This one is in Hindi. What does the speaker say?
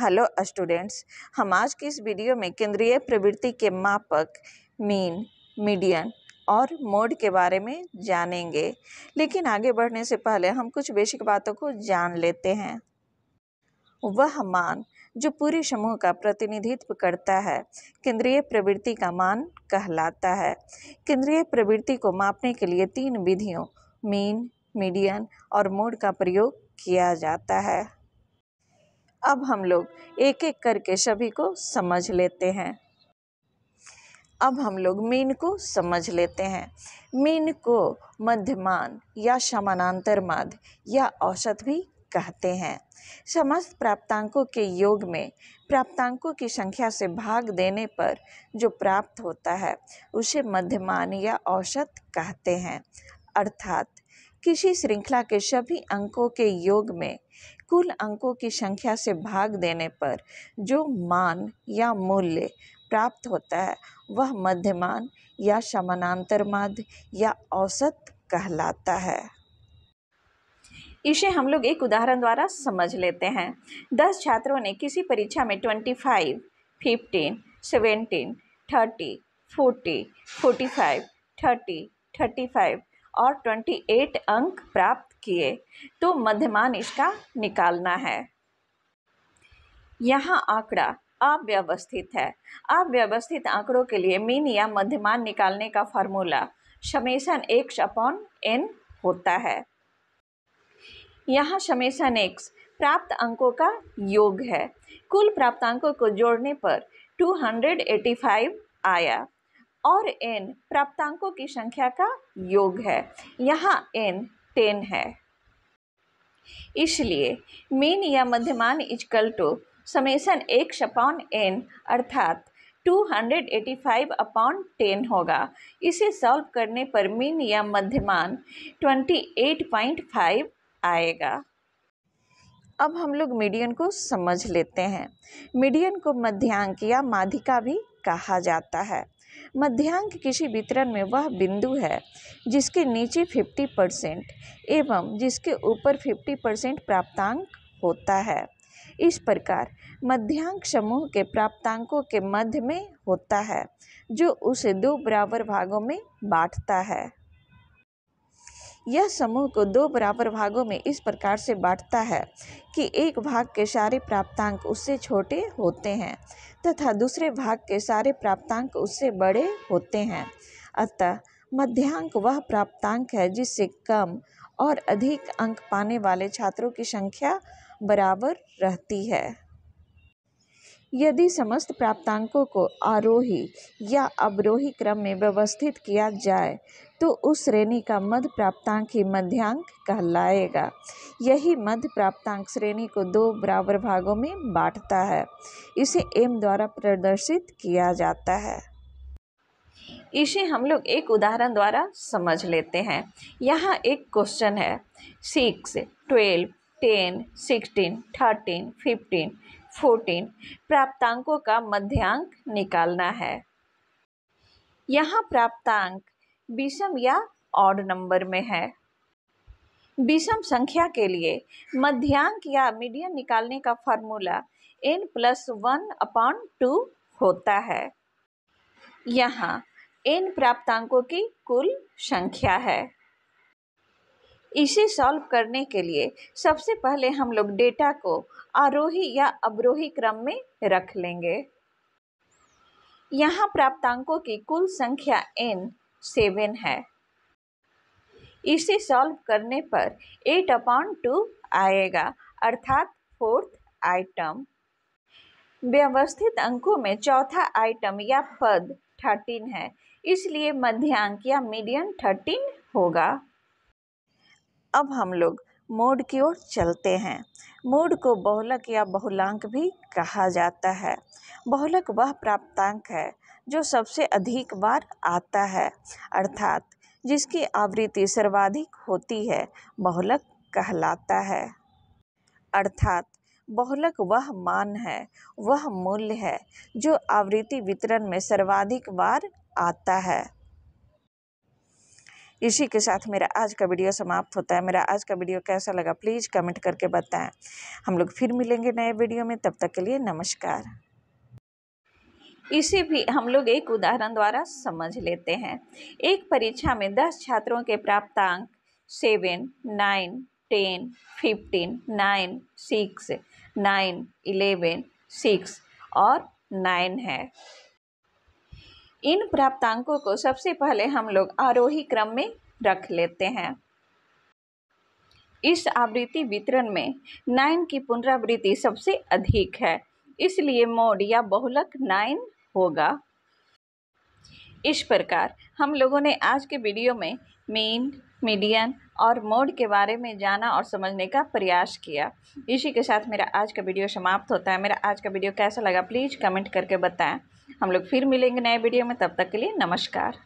हेलो स्टूडेंट्स हम आज की इस वीडियो में केंद्रीय प्रवृत्ति के मापक मीन मीडियन और मोड के बारे में जानेंगे लेकिन आगे बढ़ने से पहले हम कुछ बेसिक बातों को जान लेते हैं वह मान जो पूरे समूह का प्रतिनिधित्व करता है केंद्रीय प्रवृत्ति का मान कहलाता है केंद्रीय प्रवृत्ति को मापने के लिए तीन विधियों मीन मीडियन और मोड का प्रयोग किया जाता है अब हम लोग एक एक करके सभी को समझ लेते हैं अब हम लोग मीन को समझ लेते हैं मीन को मध्यमान या समानांतर माध या औसत भी कहते हैं समस्त प्राप्तांकों के योग में प्राप्तांकों की संख्या से भाग देने पर जो प्राप्त होता है उसे मध्यमान या औसत कहते हैं अर्थात किसी श्रृंखला के सभी अंकों के योग में कुल अंकों की संख्या से भाग देने पर जो मान या मूल्य प्राप्त होता है वह मध्यमान या समानांतर माध्य या औसत कहलाता है इसे हम लोग एक उदाहरण द्वारा समझ लेते हैं दस छात्रों ने किसी परीक्षा में twenty five fifteen seventeen thirty forty forty five thirty thirty five और 28 अंक प्राप्त किए तो मध्यमान इसका निकालना है यहाँ आंकड़ा अव्यवस्थित है अव्यवस्थित आंकड़ों के लिए मीन या मध्यमान निकालने का formula summation X upon N होता है यहाँ समेसन एक्स प्राप्त अंकों का योग है कुल प्राप्त अंकों को जोड़ने पर 285 आया और एन प्राप्तांकों की संख्या का योग है यहाँ एन टेन है इसलिए मीन या मध्यमान इजकल टू समेसन एक अपॉन एन अर्थात 285 अपॉन टेन होगा इसे सॉल्व करने पर मीन या मध्यमान 28.5 आएगा अब हम लोग मीडियन को समझ लेते हैं मीडियन को मध्यांक या माधिका भी कहा जाता है मध्यांक किसी वितरण में वह बिंदु है जिसके नीचे 50 परसेंट एवं जिसके ऊपर 50 परसेंट प्राप्तांक होता है इस प्रकार मध्यांक समूह के प्राप्तांकों के मध्य में होता है जो उसे दो बराबर भागों में बांटता है यह समूह को दो बराबर भागों में इस प्रकार से बाँटता है कि एक भाग के सारे प्राप्तांक उससे छोटे होते हैं तथा दूसरे भाग के सारे प्राप्तांक उससे बड़े होते हैं अतः मध्यांक वह प्राप्तांक है जिससे कम और अधिक अंक पाने वाले छात्रों की संख्या बराबर रहती है यदि समस्त प्राप्तांकों को आरोही या अवरोही क्रम में व्यवस्थित किया जाए तो उस श्रेणी का मध्य प्राप्तांक ही मध्यांक कहलाएगा यही मध्य प्राप्तांक श्रेणी को दो बराबर भागों में बांटता है इसे एम द्वारा प्रदर्शित किया जाता है इसे हम लोग एक उदाहरण द्वारा समझ लेते हैं यहाँ एक क्वेश्चन है six twelve ten sixteen thirteen fifteen fourteen प्राप्तांकों का मध्यांक निकालना है यहाँ प्राप्तांक विषम या ऑड नंबर में है विषम संख्या के लिए मध्यांक या मीडियन निकालने का formula N plus one upon two होता है यहाँ एन प्राप्तांकों की कुल संख्या है इसे सॉल्व करने के लिए सबसे पहले हम लोग डेटा को आरोही या अवरोही क्रम में रख लेंगे यहाँ प्राप्तांकों की कुल संख्या एन सेवन है इसे सॉल्व करने पर एट अपॉन टू आएगा अर्थात फोर्थ आइटम व्यवस्थित अंकों में चौथा आइटम या पद थर्टीन है इसलिए मध्यांक या मीडियम थर्टीन होगा अब हम लोग मोड की ओर चलते हैं मोड को बहुलक या बहुलांक भी कहा जाता है बहुलक वह प्राप्तांक है जो सबसे अधिक बार आता है अर्थात जिसकी आवृत्ति सर्वाधिक होती है बहुलक कहलाता है अर्थात बहुलक वह मान है वह मूल्य है जो आवृत्ति वितरण में सर्वाधिक बार आता है इसी के साथ मेरा आज का वीडियो समाप्त होता है मेरा आज का वीडियो कैसा लगा प्लीज़ कमेंट करके बताएं हम लोग फिर मिलेंगे नए वीडियो में तब तक के लिए नमस्कार इसे भी हम लोग एक उदाहरण द्वारा समझ लेते हैं एक परीक्षा में दस छात्रों के प्राप्तांक seven nine ten fifteen nine six nine eleven six और नाइन है इन प्राप्तांकों को सबसे पहले हम लोग आरोही क्रम में रख लेते हैं इस आवृत्ति वितरण में नाइन की पुनरावृत्ति सबसे अधिक है इसलिए मोड या बहुलक नाइन होगा इस प्रकार हम लोगों ने आज के वीडियो में मीन मीडियन और मोड के बारे में जाना और समझने का प्रयास किया इसी के साथ मेरा आज का वीडियो समाप्त होता है मेरा आज का वीडियो कैसा लगा प्लीज़ कमेंट करके बताएं हम लोग फिर मिलेंगे नए वीडियो में तब तक के लिए नमस्कार